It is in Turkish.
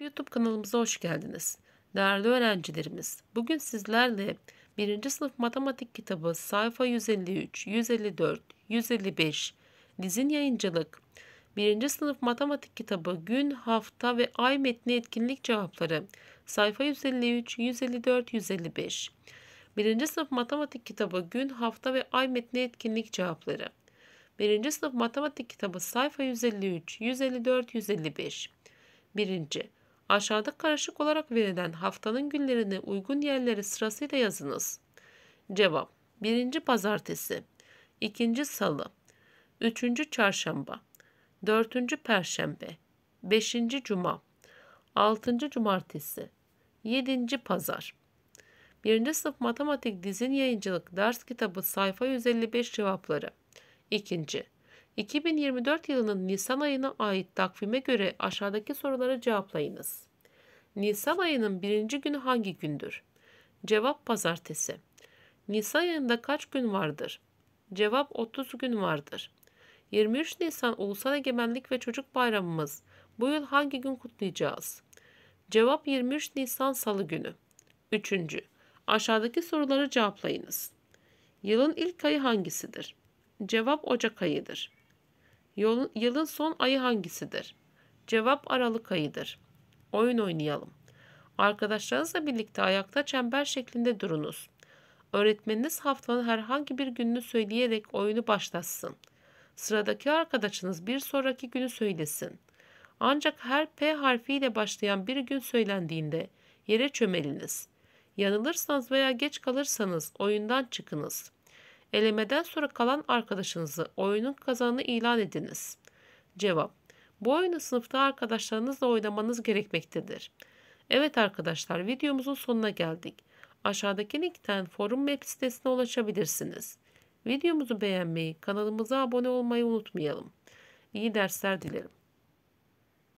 YouTube kanalımıza hoş geldiniz. Değerli öğrencilerimiz, bugün sizlerle 1. sınıf matematik kitabı sayfa 153, 154, 155, dizin yayıncılık, 1. sınıf matematik kitabı gün, hafta ve ay metni etkinlik cevapları sayfa 153, 154, 155. 1. sınıf matematik kitabı gün, hafta ve ay metni etkinlik cevapları. 1. sınıf matematik kitabı sayfa 153, 154, 155. 1. Aşağıda karışık olarak verilen haftanın günlerini uygun yerlere sırasıyla yazınız. Cevap 1. Pazartesi 2. Salı 3. Çarşamba 4. Perşembe 5. Cuma 6. Cumartesi 7. Pazar 1. Sınıf Matematik Dizin Yayıncılık Ders Kitabı Sayfa 155 Cevapları 2. 2024 yılının Nisan ayına ait takvime göre aşağıdaki sorulara cevaplayınız. Nisan ayının birinci günü hangi gündür? Cevap pazartesi. Nisan ayında kaç gün vardır? Cevap 30 gün vardır. 23 Nisan Ulusal Egemenlik ve Çocuk Bayramımız bu yıl hangi gün kutlayacağız? Cevap 23 Nisan Salı günü. 3. Aşağıdaki soruları cevaplayınız. Yılın ilk ayı hangisidir? Cevap Ocak ayıdır yılın son ayı hangisidir? Cevap Aralık ayıdır. Oyun oynayalım. Arkadaşlarınızla birlikte ayakta çember şeklinde durunuz. Öğretmeniniz haftanın herhangi bir gününü söyleyerek oyunu başlatsın. Sıradaki arkadaşınız bir sonraki günü söylesin. Ancak her P harfiyle başlayan bir gün söylendiğinde yere çömeliniz. Yanılırsanız veya geç kalırsanız oyundan çıkınız.'' Elemeden sonra kalan arkadaşınızı oyunun kazanını ilan ediniz. Cevap Bu oyunu sınıfta arkadaşlarınızla oynamanız gerekmektedir. Evet arkadaşlar videomuzun sonuna geldik. Aşağıdaki linkten forum web sitesine ulaşabilirsiniz. Videomuzu beğenmeyi, kanalımıza abone olmayı unutmayalım. İyi dersler dilerim.